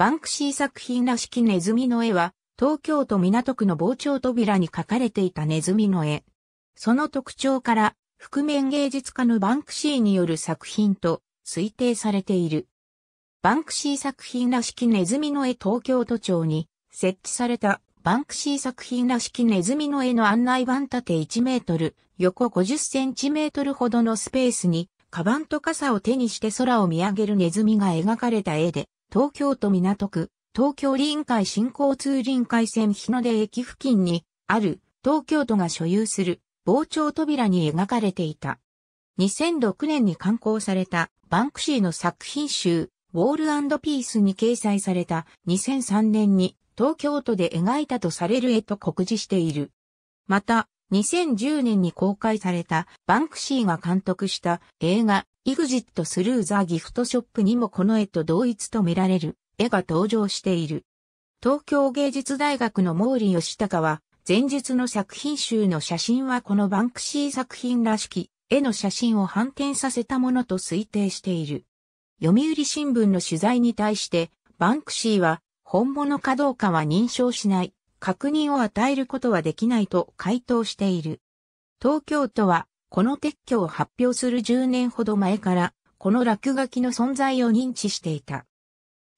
バンクシー作品らしきネズミの絵は、東京都港区の傍聴扉に描かれていたネズミの絵。その特徴から、覆面芸術家のバンクシーによる作品と推定されている。バンクシー作品らしきネズミの絵東京都庁に設置されたバンクシー作品らしきネズミの絵の案内板縦1メートル、横50センチメートルほどのスペースに、カバンと傘を手にして空を見上げるネズミが描かれた絵で、東京都港区、東京臨海新交通臨海線日の出駅付近にある東京都が所有する傍聴扉に描かれていた。2006年に刊行されたバンクシーの作品集ウォールピースに掲載された2003年に東京都で描いたとされる絵と告示している。また、2010年に公開されたバンクシーが監督した映画イグジットスルーザーギフトショップにもこの絵と同一とみられる絵が登場している。東京芸術大学の毛利義隆は前述の作品集の写真はこのバンクシー作品らしき絵の写真を反転させたものと推定している。読売新聞の取材に対してバンクシーは本物かどうかは認証しない。確認を与えることはできないと回答している。東京都は、この撤去を発表する10年ほど前から、この落書きの存在を認知していた。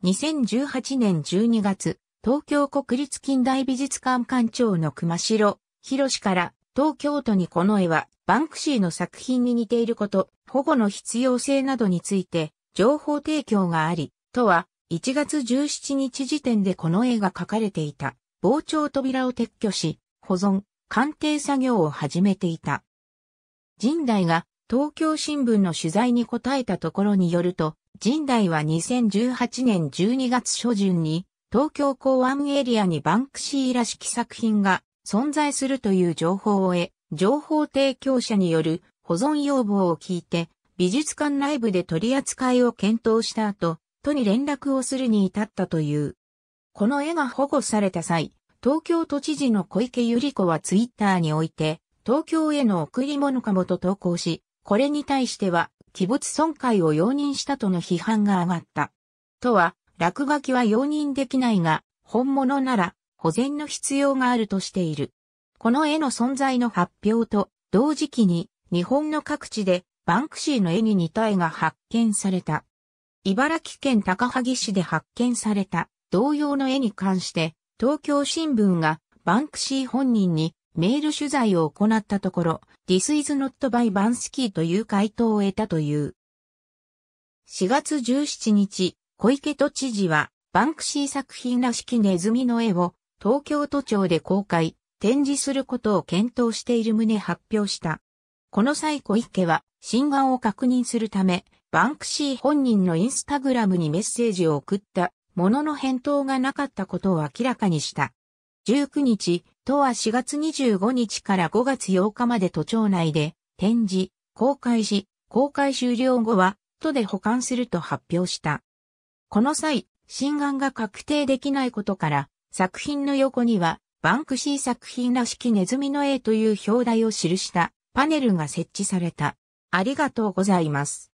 2018年12月、東京国立近代美術館館長の熊代、博から東京都にこの絵はバンクシーの作品に似ていること、保護の必要性などについて情報提供があり、都は1月17日時点でこの絵が描かれていた。防潮扉を撤去し、保存、鑑定作業を始めていた。神代が東京新聞の取材に答えたところによると、神代は2018年12月初旬に東京港湾エリアにバンクシーらしき作品が存在するという情報を得、情報提供者による保存要望を聞いて、美術館内部で取り扱いを検討した後、都に連絡をするに至ったという。この絵が保護された際、東京都知事の小池百合子はツイッターにおいて、東京への贈り物かもと投稿し、これに対しては、器物損壊を容認したとの批判が上がった。とは、落書きは容認できないが、本物なら保全の必要があるとしている。この絵の存在の発表と同時期に日本の各地でバンクシーの絵に似た絵が発見された。茨城県高萩市で発見された同様の絵に関して、東京新聞がバンクシー本人にメール取材を行ったところ、This is not by Bansky という回答を得たという。4月17日、小池都知事は、バンクシー作品らしきネズミの絵を東京都庁で公開、展示することを検討している旨発表した。この際小池は、新顔を確認するため、バンクシー本人のインスタグラムにメッセージを送った物の返答がなかったことを明らかにした。19日、都は4月25日から5月8日まで都庁内で展示、公開し、公開終了後は都で保管すると発表した。この際、心眼が確定できないことから、作品の横には、バンクシー作品らしきネズミの絵という表題を記したパネルが設置された。ありがとうございます。